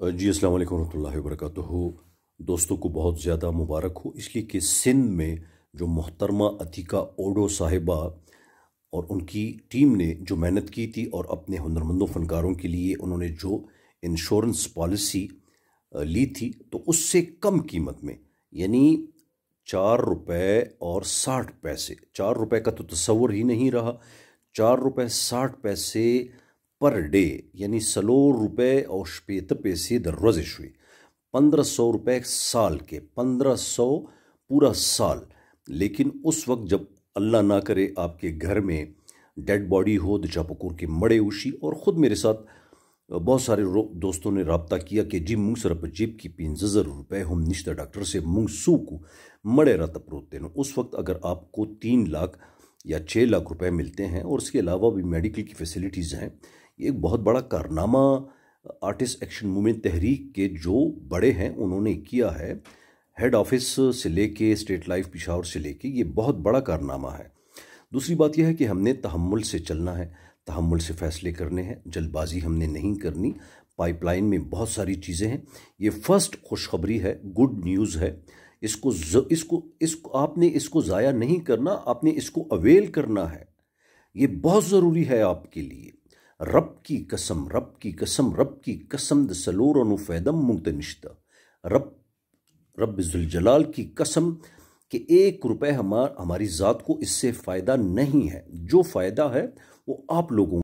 जी अस्सलाम वालेकुम वरहमतुल्लाहि वर्क दोस्तों को बहुत ज़्यादा मुबारक हो इसलिए कि सिंध में जो मोहतरमा अतीका ओडो साहिबा और उनकी टीम ने जो मेहनत की थी और अपने हुनरमंदों फनकारों के लिए उन्होंने जो इंश्योरेंस पॉलिसी ली थी तो उससे कम कीमत में यानी चार रुपये और साठ पैसे चार रुपये का तो तस्वर ही नहीं रहा चार रुपये साठ पैसे पर डे यानी सलो रुपये और श्वेत पैसे दररोज़ पंद्रह सौ रुपये साल के पंद्रह सौ पूरा साल लेकिन उस वक्त जब अल्लाह ना करे आपके घर में डेड बॉडी हो तो के मड़े उशी और ख़ुद मेरे साथ बहुत सारे दोस्तों ने रबता किया कि जी मूंग सरप जीप की जजर रुपए हम निश्ता डॉक्टर से मूंग सू को मड़े रत परोते हैं उस वक्त अगर आपको तीन लाख या छः लाख रुपए मिलते हैं और इसके अलावा भी मेडिकल की फैसिलिटीज़ हैं ये एक बहुत बड़ा कारनामा आर्टिस्ट एक्शन मूवमेंट तहरीक के जो बड़े हैं उन्होंने किया है हेड ऑफिस से लेके स्टेट लाइफ पिशावर से लेके ये बहुत बड़ा कारनामा है दूसरी बात यह है कि हमने तहमुल से चलना है तहमुल से फैसले करने हैं जल्दबाजी हमने नहीं करनी पाइपलाइन में बहुत सारी चीज़ें हैं ये फर्स्ट खुशखबरी है गुड न्यूज़ है इसको ज, इसको इसको आपने इसको ज़ाया नहीं करना आपने इसको अवेल करना है ये बहुत ज़रूरी है आपके लिए रब की कसम रब की कसम रब की कसम द अनु फैदम निश्त रब रब जुलजलाल की कसम कि एक रुपए हमार हमारी ज़ात को इससे फ़ायदा नहीं है जो फ़ायदा है वो आप लोगों